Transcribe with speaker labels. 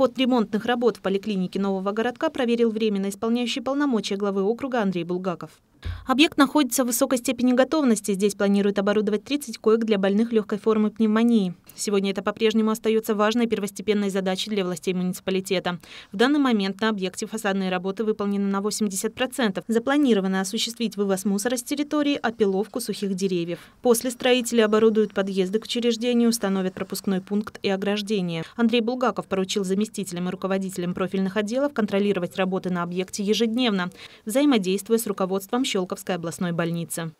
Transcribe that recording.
Speaker 1: Ход ремонтных работ в поликлинике Нового городка проверил временно исполняющий полномочия главы округа Андрей Булгаков. Объект находится в высокой степени готовности. Здесь планируют оборудовать 30 коек для больных легкой формы пневмонии. Сегодня это по-прежнему остается важной первостепенной задачей для властей муниципалитета. В данный момент на объекте фасадные работы выполнены на 80%. Запланировано осуществить вывоз мусора с территории, опиловку сухих деревьев. После строители оборудуют подъезды к учреждению, установят пропускной пункт и ограждение. Андрей Булгаков поручил заместителям и руководителям профильных отделов контролировать работы на объекте ежедневно, взаимодействуя с руководством щелк Внуковской областной больницы.